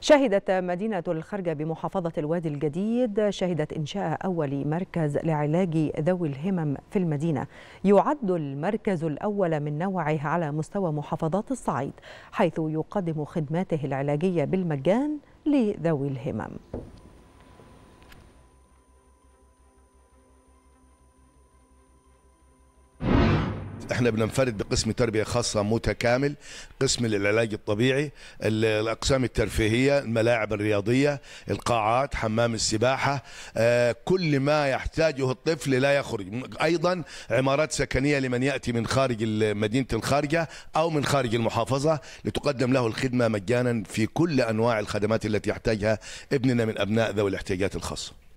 شهدت مدينة الخرجة بمحافظة الوادي الجديد شهدت إنشاء أول مركز لعلاج ذوي الهمم في المدينة يعد المركز الأول من نوعه على مستوى محافظات الصعيد حيث يقدم خدماته العلاجية بالمجان لذوي الهمم احنا بننفرد بقسم تربيه خاصه متكامل قسم العلاج الطبيعي الاقسام الترفيهيه الملاعب الرياضيه القاعات حمام السباحه آه، كل ما يحتاجه الطفل لا يخرج ايضا عمارات سكنيه لمن ياتي من خارج مدينه الخارجه او من خارج المحافظه لتقدم له الخدمه مجانا في كل انواع الخدمات التي يحتاجها ابننا من ابناء ذوي الاحتياجات الخاصه